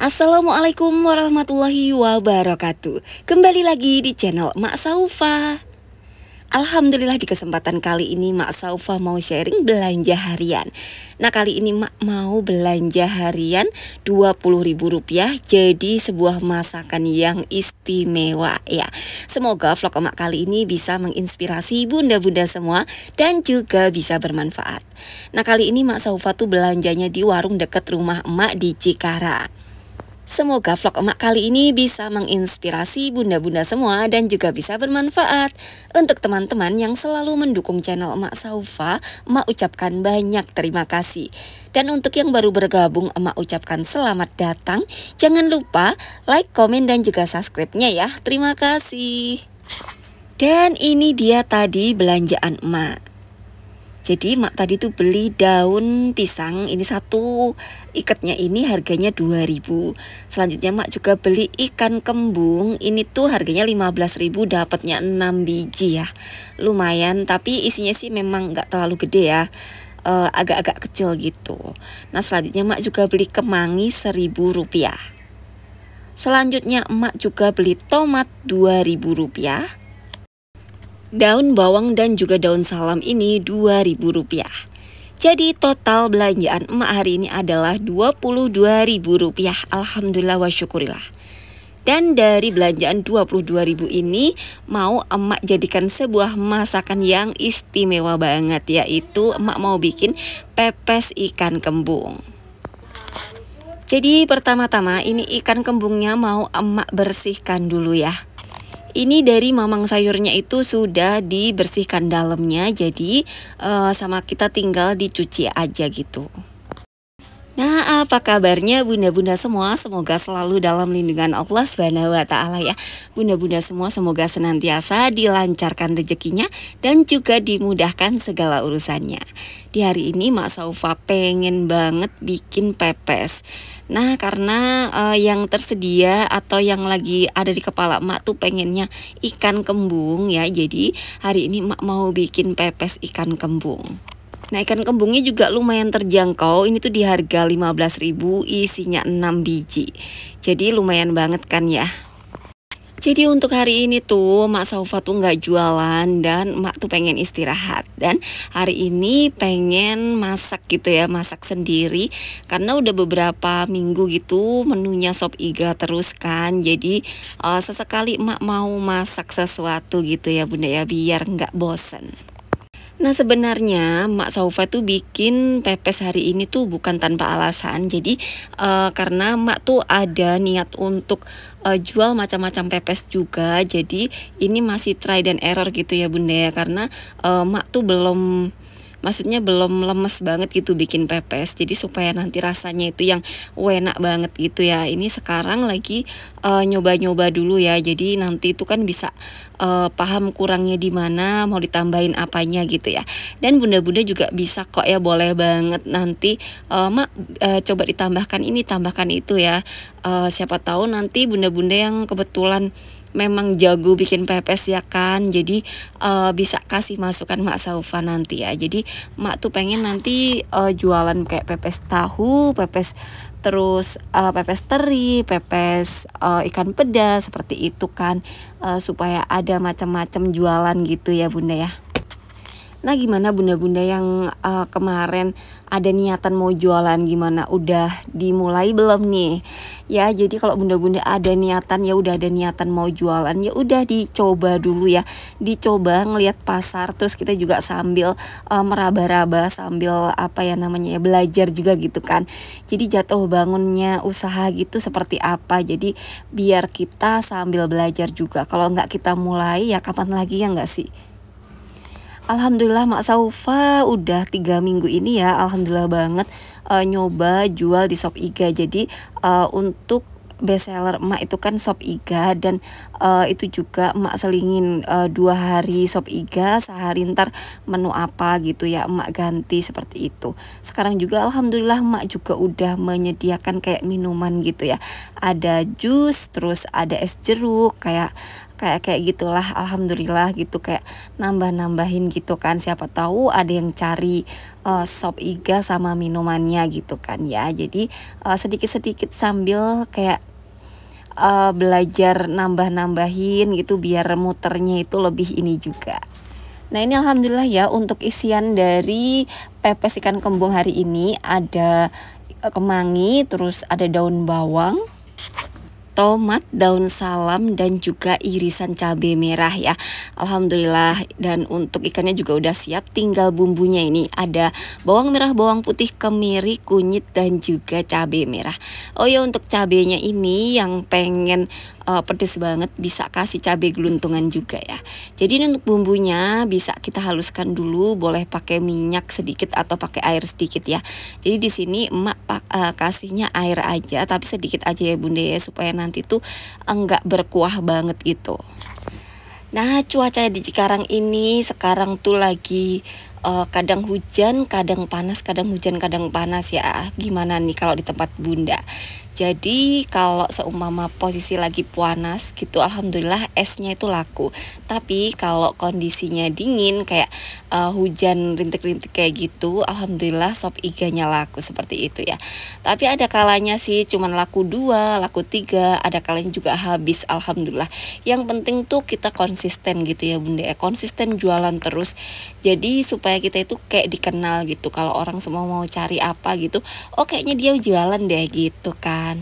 Assalamualaikum warahmatullahi wabarakatuh Kembali lagi di channel Mak Saufa Alhamdulillah di kesempatan kali ini Mak Saufa mau sharing belanja harian Nah kali ini Mak mau belanja harian Rp20.000 jadi sebuah masakan yang istimewa ya Semoga vlog Mak kali ini bisa menginspirasi bunda-bunda semua Dan juga bisa bermanfaat Nah kali ini Mak Saufa tuh belanjanya di warung deket rumah Mak di Cikarang Semoga vlog emak kali ini bisa menginspirasi bunda-bunda semua dan juga bisa bermanfaat. Untuk teman-teman yang selalu mendukung channel emak Saufa, emak ucapkan banyak terima kasih. Dan untuk yang baru bergabung, emak ucapkan selamat datang. Jangan lupa like, komen, dan juga subscribe-nya ya. Terima kasih. Dan ini dia tadi belanjaan emak. Jadi mak tadi tuh beli daun pisang ini satu ikatnya ini harganya 2000. Selanjutnya mak juga beli ikan kembung ini tuh harganya 15.000 dapatnya 6 biji ya. Lumayan tapi isinya sih memang nggak terlalu gede ya eh, agak-agak uh, kecil gitu. Nah selanjutnya mak juga beli kemangi seribu rupiah. Selanjutnya emak juga beli tomat dua ribu rupiah. Daun bawang dan juga daun salam ini Rp2.000. Jadi total belanjaan emak hari ini adalah Rp22.000. Alhamdulillah wa syukurillah. Dan dari belanjaan Rp22.000 ini mau emak jadikan sebuah masakan yang istimewa banget yaitu emak mau bikin pepes ikan kembung. Jadi pertama-tama ini ikan kembungnya mau emak bersihkan dulu ya. Ini dari mamang sayurnya itu sudah dibersihkan dalamnya, jadi uh, sama kita tinggal dicuci aja gitu. Nah, apa kabarnya bunda-bunda semua? Semoga selalu dalam lindungan Allah Subhanahu wa taala ya. Bunda-bunda semua semoga senantiasa dilancarkan rezekinya dan juga dimudahkan segala urusannya. Di hari ini Mak Saufa pengen banget bikin pepes. Nah, karena uh, yang tersedia atau yang lagi ada di kepala Mak tuh pengennya ikan kembung ya. Jadi, hari ini Mak mau bikin pepes ikan kembung. Nah ikan kembungnya juga lumayan terjangkau Ini tuh di harga 15.000 isinya 6 biji Jadi lumayan banget kan ya jadi untuk hari ini tuh Mak Saufa tuh nggak jualan dan Mak tuh pengen istirahat dan hari ini pengen masak gitu ya masak sendiri karena udah beberapa minggu gitu menunya sop iga terus kan jadi uh, sesekali Mak mau masak sesuatu gitu ya Bunda ya biar nggak bosen. Nah sebenarnya Mak Saufa tuh bikin pepes hari ini tuh bukan tanpa alasan. Jadi uh, karena Mak tuh ada niat untuk uh, jual macam-macam pepes juga. Jadi ini masih try dan error gitu ya Bunda ya karena uh, eh, Mak tuh belum maksudnya belum lemes banget gitu bikin pepes jadi supaya nanti rasanya itu yang enak banget gitu ya ini sekarang lagi eh, nyoba-nyoba uh, dulu ya jadi nanti itu kan bisa uh, paham kurangnya di mana mau ditambahin apanya gitu ya dan bunda-bunda juga bisa kok ya boleh banget nanti uh, mak uh, coba ditambahkan ini tambahkan itu ya uh, siapa tahu nanti bunda-bunda yang kebetulan memang jago bikin pepes ya kan jadi uh, bisa kasih masukan Mak Saufa nanti ya jadi Mak tuh pengen nanti uh, jualan kayak pepes tahu pepes terus uh, pepes teri pepes uh, ikan pedas seperti itu kan uh, supaya ada macam-macam jualan gitu ya Bunda ya Nah gimana bunda-bunda yang uh, kemarin ada niatan mau jualan gimana udah dimulai belum nih? Ya jadi kalau bunda-bunda ada niatan ya udah ada niatan mau jualan ya udah dicoba dulu ya. Dicoba ngelihat pasar terus kita juga sambil uh, meraba-raba sambil apa ya namanya ya belajar juga gitu kan. Jadi jatuh bangunnya usaha gitu seperti apa. Jadi biar kita sambil belajar juga. Kalau nggak kita mulai ya kapan lagi ya nggak sih? Alhamdulillah Mak Saufa udah tiga minggu ini ya Alhamdulillah banget uh, nyoba jual di shop Iga Jadi uh, untuk best seller emak itu kan shop Iga dan uh, itu juga emak selingin uh, dua hari shop Iga sehari ntar menu apa gitu ya emak ganti seperti itu sekarang juga alhamdulillah emak juga udah menyediakan kayak minuman gitu ya ada jus terus ada es jeruk kayak kayak kayak gitulah alhamdulillah gitu kayak nambah nambahin gitu kan siapa tahu ada yang cari uh, sop iga sama minumannya gitu kan ya jadi uh, eh, sedikit sedikit sambil kayak uh, belajar nambah nambahin gitu biar muternya itu lebih ini juga Nah ini alhamdulillah ya untuk isian dari pepes ikan kembung hari ini ada kemangi, terus ada daun bawang, tomat, daun salam dan juga irisan cabai merah ya. Alhamdulillah dan untuk ikannya juga udah siap tinggal bumbunya ini ada bawang merah, bawang putih, kemiri, kunyit dan juga cabai merah. Oh ya untuk cabenya ini yang pengen uh, pedes banget bisa kasih cabai geluntungan juga ya jadi untuk bumbunya bisa kita haluskan dulu boleh pakai minyak sedikit atau pakai air sedikit ya jadi di sini emak uh, kasihnya air aja tapi sedikit aja ya bunda ya supaya nanti tuh enggak berkuah banget itu Nah cuaca di Cikarang ini sekarang tuh lagi uh, kadang hujan, kadang panas, kadang hujan, kadang panas ya. Gimana nih kalau di tempat Bunda? Jadi kalau seumpama posisi lagi panas gitu, alhamdulillah esnya itu laku. Tapi kalau kondisinya dingin kayak uh, hujan rintik-rintik kayak gitu, alhamdulillah sop iganya laku seperti itu ya. Tapi ada kalanya sih cuman laku dua, laku tiga, ada kalanya juga habis alhamdulillah. Yang penting tuh kita konsisten gitu ya Bunda ya, konsisten jualan terus. Jadi supaya supaya kita itu kayak dikenal gitu kalau orang semua mau cari apa gitu oh kayaknya dia jualan deh gitu kan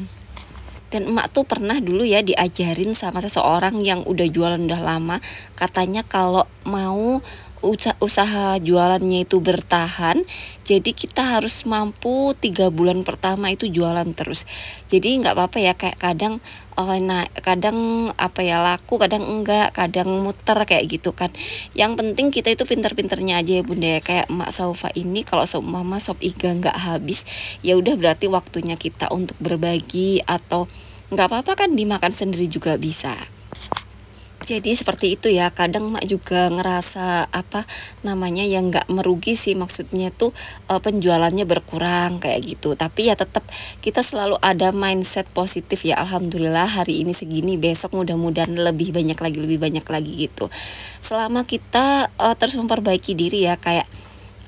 dan emak tuh pernah dulu ya diajarin sama seseorang yang udah jualan udah lama katanya kalau mau usaha, usaha jualannya itu bertahan jadi kita harus mampu tiga bulan pertama itu jualan terus jadi nggak apa-apa ya kayak kadang oh, nah kadang apa ya laku kadang enggak kadang muter kayak gitu kan yang penting kita itu pinter-pinternya aja ya bunda ya kayak mak saufa ini kalau mama sop iga nggak habis ya udah berarti waktunya kita untuk berbagi atau nggak apa-apa kan dimakan sendiri juga bisa jadi seperti itu ya kadang mak juga ngerasa apa namanya yang nggak merugi sih maksudnya tuh uh, penjualannya berkurang kayak gitu tapi ya tetap kita selalu ada mindset positif ya alhamdulillah hari ini segini besok mudah-mudahan lebih banyak lagi lebih banyak lagi gitu selama kita uh, terus memperbaiki diri ya kayak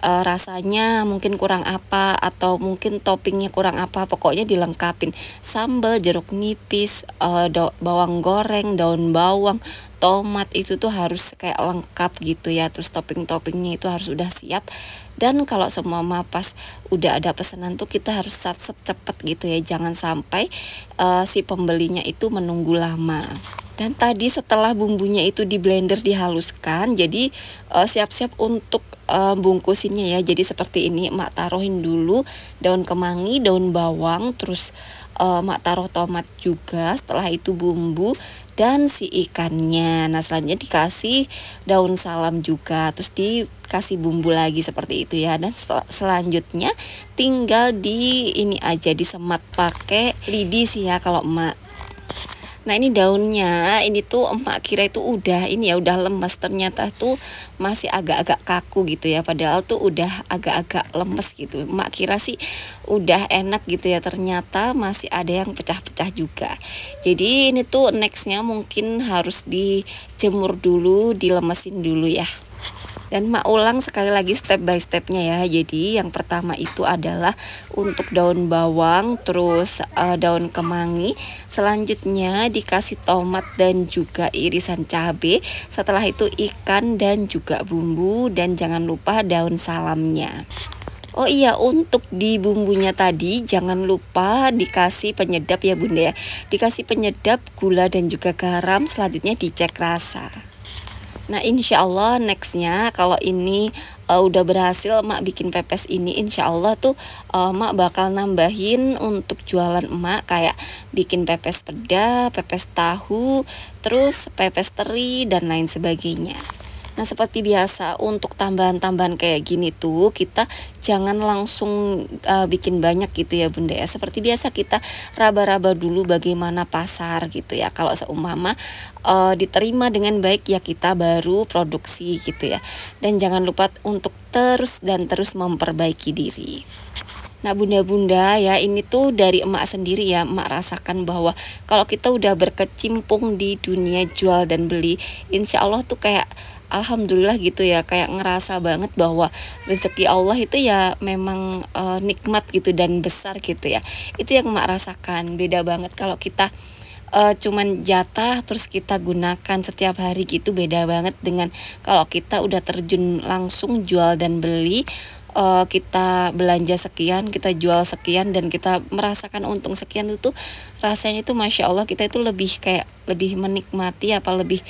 uh, rasanya mungkin kurang apa atau mungkin toppingnya kurang apa pokoknya dilengkapin sambal jeruk nipis uh, bawang goreng daun bawang tomat itu tuh harus kayak lengkap gitu ya terus topping-toppingnya itu harus udah siap dan kalau semua mapas udah ada pesanan tuh kita harus satset cepet gitu ya jangan sampai uh, si pembelinya itu menunggu lama dan tadi setelah bumbunya itu di blender dihaluskan jadi uh, siap -siap untuk uh, bungkusinnya ya jadi seperti ini mak taruhin dulu daun kemangi daun bawang terus uh, mak taruh tomat juga setelah itu bumbu dan si ikannya nah selanjutnya dikasih daun salam juga terus dikasih bumbu lagi seperti itu ya dan sel selanjutnya tinggal di ini aja disemat pakai lidi sih ya kalau emak Nah ini daunnya ini tuh emak kira itu udah ini ya udah lemes ternyata tuh masih agak-agak kaku gitu ya padahal tuh udah agak-agak lemes gitu. Emak kira sih udah enak gitu ya ternyata masih ada yang pecah-pecah juga. Jadi ini tuh nextnya mungkin harus dijemur dulu dilemesin dulu ya dan mak ulang sekali lagi step by stepnya ya jadi yang pertama itu adalah untuk daun bawang terus uh, daun kemangi selanjutnya dikasih tomat dan juga irisan cabe setelah itu ikan dan juga bumbu dan jangan lupa daun salamnya Oh iya untuk di bumbunya tadi jangan lupa dikasih penyedap ya bunda ya Dikasih penyedap gula dan juga garam selanjutnya dicek rasa Nah insya Allah nextnya kalau ini uh, udah berhasil mak bikin pepes ini insya Allah tuh uh, mak bakal nambahin untuk jualan emak kayak bikin pepes peda, pepes tahu, terus pepes teri dan lain sebagainya. Nah, seperti biasa untuk tambahan-tambahan kayak gini tuh kita jangan langsung uh, bikin banyak gitu ya Bunda ya. Seperti biasa kita raba-raba dulu bagaimana pasar gitu ya. Kalau seumpama uh, diterima dengan baik ya kita baru produksi gitu ya. Dan jangan lupa untuk terus dan terus memperbaiki diri. Nah bunda-bunda ya ini tuh dari emak sendiri ya emak rasakan bahwa kalau kita udah berkecimpung di dunia jual dan beli insya Allah tuh kayak alhamdulillah gitu ya kayak ngerasa banget bahwa rezeki Allah itu ya memang uh, nikmat gitu dan besar gitu ya itu yang emak rasakan beda banget kalau kita uh, cuman jatah terus kita gunakan setiap hari gitu beda banget dengan kalau kita udah terjun langsung jual dan beli uh, kita belanja sekian kita jual sekian dan kita merasakan untung sekian itu tuh rasanya itu masya Allah kita itu lebih kayak lebih menikmati apa lebih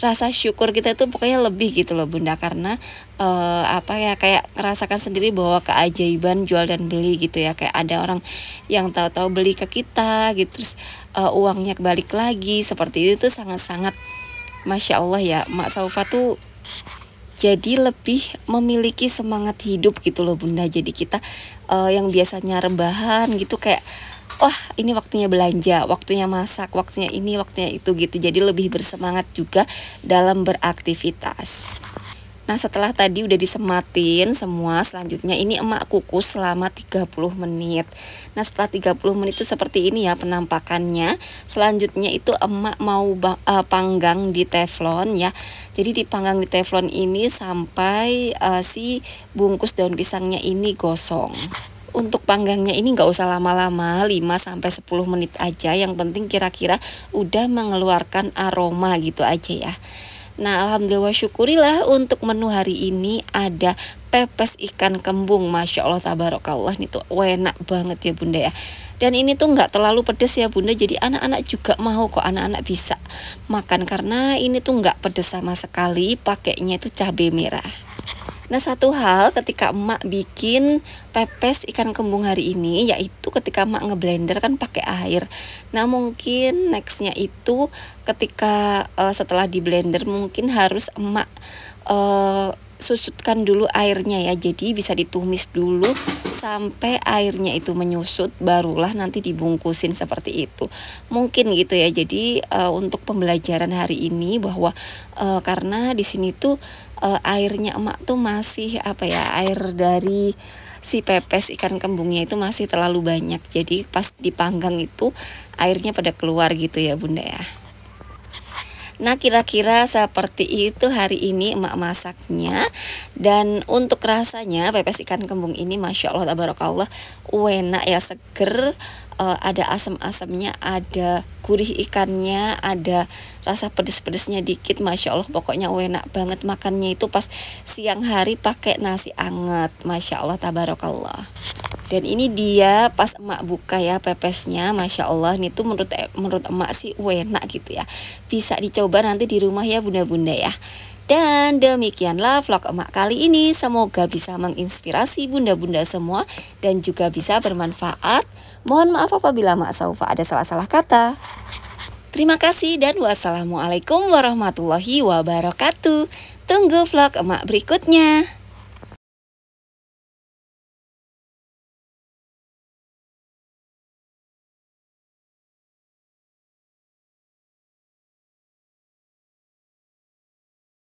rasa syukur kita itu pokoknya lebih gitu loh bunda karena uh, apa ya kayak merasakan sendiri bahwa keajaiban jual dan beli gitu ya kayak ada orang yang tahu-tahu beli ke kita gitu terus uh, uangnya kebalik lagi seperti itu tuh sangat-sangat masya Allah ya Mak Saufa tuh jadi lebih memiliki semangat hidup gitu loh bunda jadi kita uh, yang biasanya rebahan gitu kayak wah oh, ini waktunya belanja, waktunya masak, waktunya ini, waktunya itu gitu. Jadi lebih bersemangat juga dalam beraktivitas. Nah setelah tadi udah disematin semua selanjutnya ini emak kukus selama 30 menit Nah setelah 30 menit itu seperti ini ya penampakannya Selanjutnya itu emak mau uh, panggang di teflon ya Jadi dipanggang di teflon ini sampai uh, si bungkus daun pisangnya ini gosong untuk panggangnya ini nggak usah lama-lama 5 sampai 10 menit aja yang penting kira-kira udah mengeluarkan aroma gitu aja ya Nah Alhamdulillah syukurilah untuk menu hari ini ada pepes ikan kembung Masya Allah tabarakallah ini tuh enak banget ya bunda ya dan ini tuh nggak terlalu pedes ya bunda jadi anak-anak juga mau kok anak-anak bisa makan karena ini tuh nggak pedes sama sekali pakainya itu cabai merah Nah satu hal ketika emak bikin pepes ikan kembung hari ini yaitu ketika emak ngeblender kan pakai air. Nah mungkin nextnya itu ketika uh, setelah di blender mungkin harus emak uh, susutkan dulu airnya ya jadi bisa ditumis dulu sampai airnya itu menyusut barulah nanti dibungkusin seperti itu mungkin gitu ya jadi uh, untuk pembelajaran hari ini bahwa uh, karena di sini tuh uh, airnya emak tuh masih apa ya air dari si pepes ikan kembungnya itu masih terlalu banyak jadi pas dipanggang itu airnya pada keluar gitu ya bunda ya Nah kira-kira seperti itu hari ini emak masaknya Dan untuk rasanya pepes ikan kembung ini Masya Allah tabarakallah Enak ya seger uh, Ada asam-asamnya Ada gurih ikannya Ada rasa pedes-pedesnya dikit Masya Allah pokoknya enak banget Makannya itu pas siang hari pakai nasi anget Masya Allah tabarakallah dan ini dia pas emak buka ya pepesnya masya allah ini tuh menurut eh, menurut emak sih enak gitu ya bisa dicoba nanti di rumah ya bunda-bunda ya dan demikianlah vlog emak kali ini. Semoga bisa menginspirasi bunda-bunda semua dan juga bisa bermanfaat. Mohon maaf apabila mak saufa ada salah-salah kata. Terima kasih dan wassalamualaikum warahmatullahi wabarakatuh. Tunggu vlog emak berikutnya.